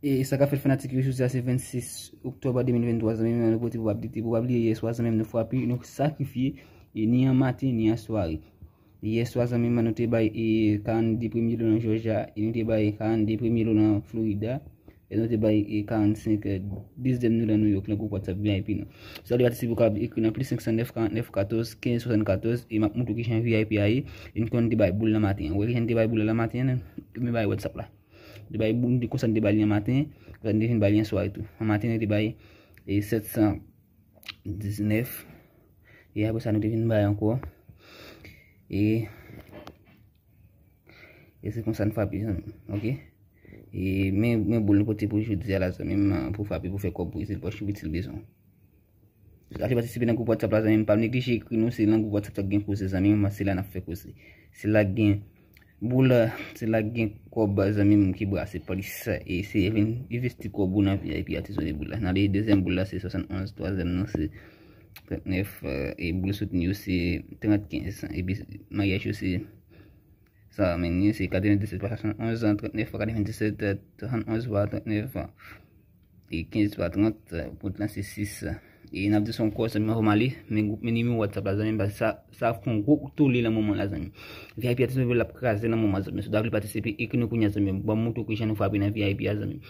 E sa ka fet fanati ki wishou zase 26 Oktobwa 2023, mwen anou koti pou wabditi pou wabli ye swazan mwen nou fwa pi, nou sakifi ye e ni an mati, ni an swari. Ye swazan mwen anou te bay 40 e deprimi loun an Georgia, anou e te bay 40 deprimi loun an Florida, anou te bay 45 deprimi loun an New York lankou kwa tsa bi IP nou. Sa li batisi pou kabli ekwina plis 5914, 1574, imak moutou kishan vi IP a ye, anou kon te bay bul la mati anou, weke jen te bay bul la mati anou, mwen bay wotsap la. Dibaye, boun di kousan di bali an maten, kwen di vin bali an swa itou. An maten, di bayi, e 719, e aposan di vin bayi an kou, e, e se konsan fapi, zan, ok? E, men, men boul nou poti pou jouti zi ala zan, men pou fapi pou fè kou pou, e se l pochou biti l bezon. Ache pati se binan kou pati a plazan, men pa mne kli chik, nou se lan kou pati a gen kou zan, men ma se la na fè kou zi. Se la gen, Bou la, se la gen kwa bazan mi mou ki brase palisa e se evin investi kwa bou nan piya e piyati sou de bou la. Nan dey dezen bou la se sasan 11, toazen nan se 39, e bou le souten yo se 35, e bi maya yo se sa menye se 97, toazen nan 39, 97, toazen nan 39, e 15, toazen nan 30, pou tansi 6. I e naf dison kwa san mwen wakom a li meni mwen wat sa plazan mwen ba sa sa fongou ktou li la moun moun la zan mwen. VIP ati san mwen wap kaze la moun moun la zan mwen. Soda wak li patisipi ikin nou kwenye la zan mwen. Ba mwoutou kwenye jan nou fapine VIP la zan mwen.